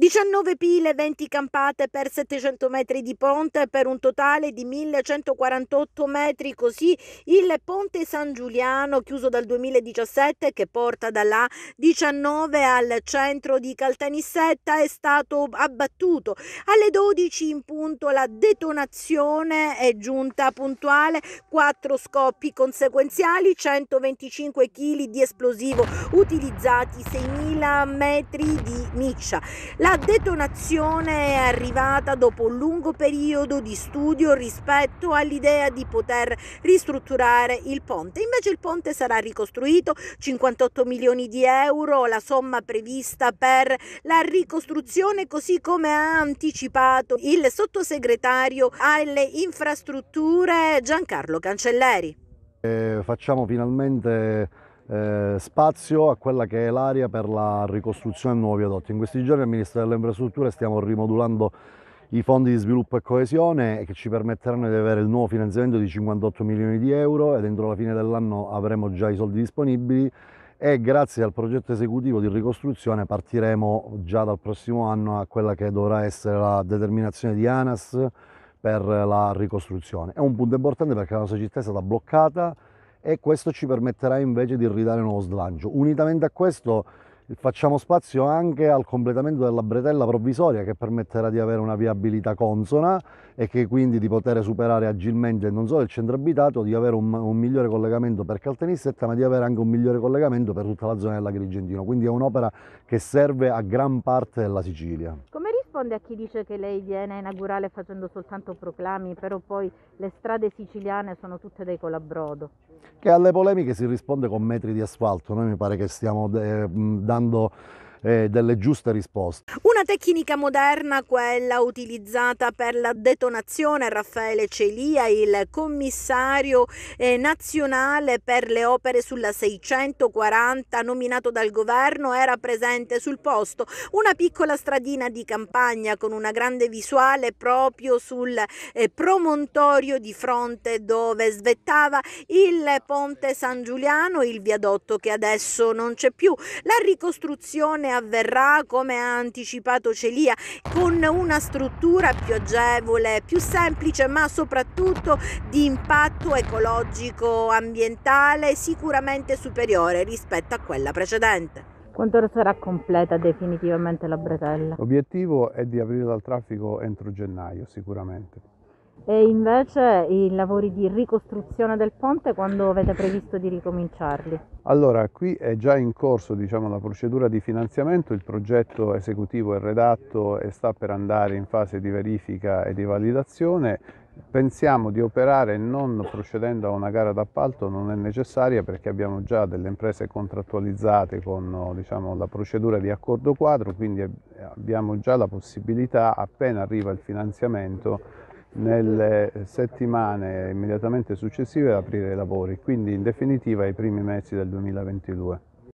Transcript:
19 pile, 20 campate per 700 metri di ponte per un totale di 1148 metri, così il ponte San Giuliano chiuso dal 2017 che porta dalla 19 al centro di Caltanissetta è stato abbattuto. Alle 12 in punto la detonazione è giunta puntuale, 4 scoppi conseguenziali, 125 kg di esplosivo utilizzati, 6.000 metri di miccia. La la detonazione è arrivata dopo un lungo periodo di studio rispetto all'idea di poter ristrutturare il ponte. Invece il ponte sarà ricostruito, 58 milioni di euro la somma prevista per la ricostruzione così come ha anticipato il sottosegretario alle infrastrutture Giancarlo Cancelleri. Eh, facciamo finalmente eh, spazio a quella che è l'area per la ricostruzione del nuovo viadotto. In questi giorni al Ministero delle Infrastrutture stiamo rimodulando i fondi di sviluppo e coesione che ci permetteranno di avere il nuovo finanziamento di 58 milioni di euro e entro la fine dell'anno avremo già i soldi disponibili e grazie al progetto esecutivo di ricostruzione partiremo già dal prossimo anno a quella che dovrà essere la determinazione di ANAS per la ricostruzione. È un punto importante perché la nostra città è stata bloccata e questo ci permetterà invece di ridare nuovo slancio. Unitamente a questo facciamo spazio anche al completamento della bretella provvisoria che permetterà di avere una viabilità consona e che quindi di poter superare agilmente non solo il centro abitato, di avere un, un migliore collegamento per Caltenissetta ma di avere anche un migliore collegamento per tutta la zona dell'Agrigentino. Quindi è un'opera che serve a gran parte della Sicilia risponde a chi dice che lei viene a inaugurale facendo soltanto proclami, però poi le strade siciliane sono tutte dei colabrodo. Che alle polemiche si risponde con metri di asfalto, noi mi pare che stiamo eh, dando eh, delle giuste risposte. Una tecnica moderna, quella utilizzata per la detonazione, Raffaele Celia, il commissario eh, nazionale per le opere sulla 640 nominato dal governo, era presente sul posto. Una piccola stradina di campagna con una grande visuale proprio sul eh, promontorio di fronte dove svettava il ponte San Giuliano, il viadotto che adesso non c'è più. La ricostruzione come avverrà, come ha anticipato Celia, con una struttura più agevole, più semplice, ma soprattutto di impatto ecologico ambientale sicuramente superiore rispetto a quella precedente. Quando sarà completa definitivamente la bretella? L'obiettivo è di aprirla al traffico entro gennaio sicuramente e invece i lavori di ricostruzione del ponte quando avete previsto di ricominciarli? Allora, qui è già in corso diciamo, la procedura di finanziamento, il progetto esecutivo è redatto e sta per andare in fase di verifica e di validazione. Pensiamo di operare non procedendo a una gara d'appalto, non è necessaria perché abbiamo già delle imprese contrattualizzate con diciamo, la procedura di accordo quadro, quindi abbiamo già la possibilità, appena arriva il finanziamento, nelle settimane immediatamente successive ad aprire i lavori, quindi in definitiva i primi mesi del 2022.